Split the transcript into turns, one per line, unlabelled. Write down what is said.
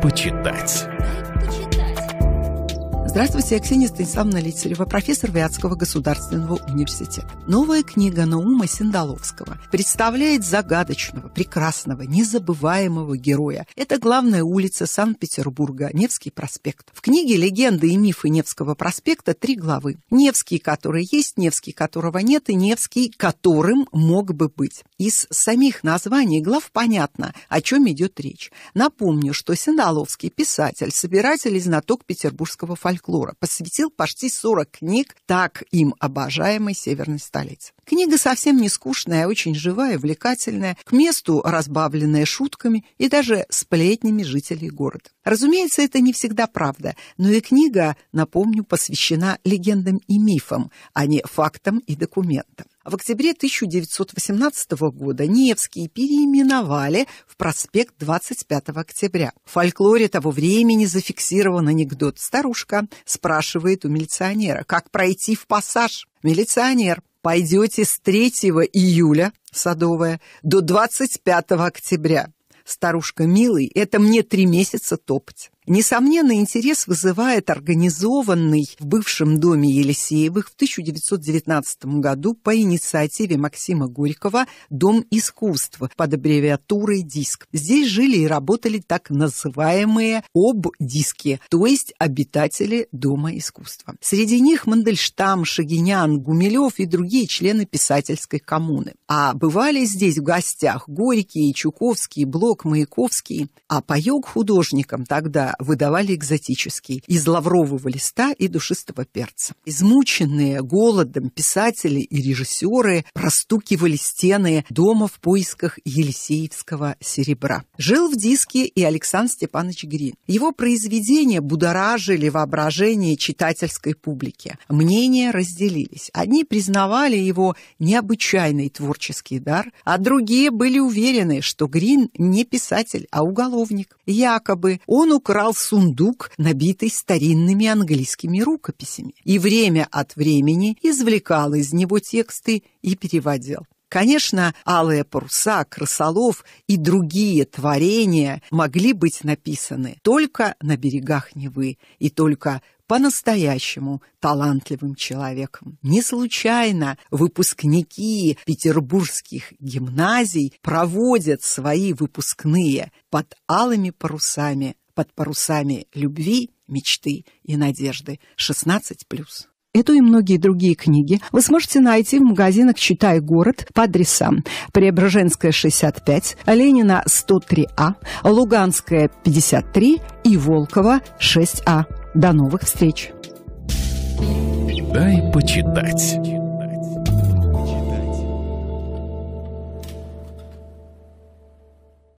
почитать. Здравствуйте, я Ксения Станиславовна Лителева, профессор Вятского государственного университета. Новая книга Наума Синдаловского представляет загадочного, прекрасного, незабываемого героя. Это главная улица Санкт-Петербурга, Невский проспект. В книге «Легенды и мифы Невского проспекта» три главы. Невский, который есть, Невский, которого нет, и Невский, которым мог бы быть. Из самих названий глав понятно, о чем идет речь. Напомню, что Синдаловский – писатель, собиратель и знаток петербургского фольклора фольклора, посвятил почти 40 книг так им обожаемой северной столице. Книга совсем не скучная, а очень живая, увлекательная, к месту разбавленная шутками и даже сплетнями жителей города. Разумеется, это не всегда правда, но и книга, напомню, посвящена легендам и мифам, а не фактам и документам. В октябре 1918 года Невский переименовали в проспект 25 октября. В фольклоре того времени зафиксирован анекдот. Старушка спрашивает у милиционера, как пройти в пассаж. Милиционер, пойдете с 3 июля, садовая, до 25 октября. Старушка, милый, это мне три месяца топать. Несомненно, интерес вызывает организованный в бывшем доме Елисеевых в 1919 году по инициативе Максима Горького «Дом искусств» под аббревиатурой «Диск». Здесь жили и работали так называемые об «обдиски», то есть обитатели Дома искусства. Среди них Мандельштам, Шагинян, Гумилев и другие члены писательской коммуны. А бывали здесь в гостях Горький, Чуковский, Блок, Маяковский. А паёк художникам тогда выдавали экзотический, из лаврового листа и душистого перца. Измученные голодом писатели и режиссеры простукивали стены дома в поисках елисеевского серебра. Жил в диске и Александр Степанович Грин. Его произведения будоражили воображение читательской публики. Мнения разделились. Одни признавали его необычайный творческий дар, а другие были уверены, что Грин не писатель, а уголовник. Якобы он украл стоял сундук, набитый старинными английскими рукописями, и время от времени извлекал из него тексты и переводил. Конечно, алые паруса, Красолов и другие творения могли быть написаны только на берегах Невы и только по-настоящему талантливым человеком. Не случайно выпускники петербургских гимназий проводят свои выпускные под алыми парусами под парусами любви, мечты и надежды 16+. Эту и многие другие книги вы сможете найти в магазинах «Читай город» по адресам Преображенская, 65, Ленина, 103А, Луганская, 53 и Волкова, 6А. До новых встреч! Дай почитать.